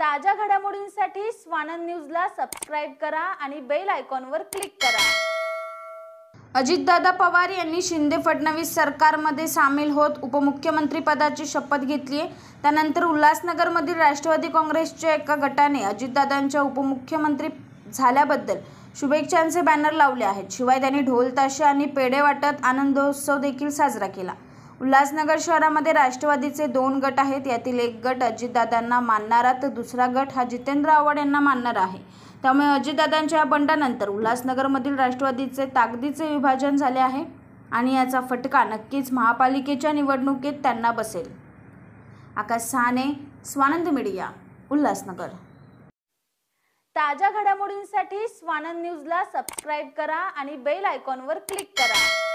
ताज्या घडामोडींसाठी स्वानंद न्यूजला सबस्क्राईब करा आणि बेल आयकॉनवर क्लिक करा अजितदादा पवार यांनी शिंदे फडणवीस सरकारमध्ये सामील होत उपमुख्यमंत्री पदाची शपथ घेतली आहे त्यानंतर उल्हासनगरमधील राष्ट्रवादी काँग्रेसच्या एका गटाने अजितदादांच्या उपमुख्यमंत्री झाल्याबद्दल शुभेच्छांचे बॅनर लावले आहेत शिवाय त्यांनी ढोल ताशे आणि पेढे वाटत आनंदोत्सव देखील साजरा केला उल्हासनगर शहरामध्ये राष्ट्रवादीचे दोन गट आहेत यातील एक गट अजितदादांना मानणारा तर दुसरा गट हा जितेंद्र आव्हाड यांना मानणारा आहे त्यामुळे अजितदादांच्या बंडानंतर उल्हासनगरमधील राष्ट्रवादीचे ताकदीचे विभाजन झाले आहे आणि याचा फटका नक्कीच महापालिकेच्या निवडणुकीत त्यांना बसेल आकाश सहाने स्वानंद मीडिया उल्हासनगर ताज्या घडामोडींसाठी स्वानंद न्यूजला सबस्क्राईब करा आणि बेल आयकॉनवर क्लिक करा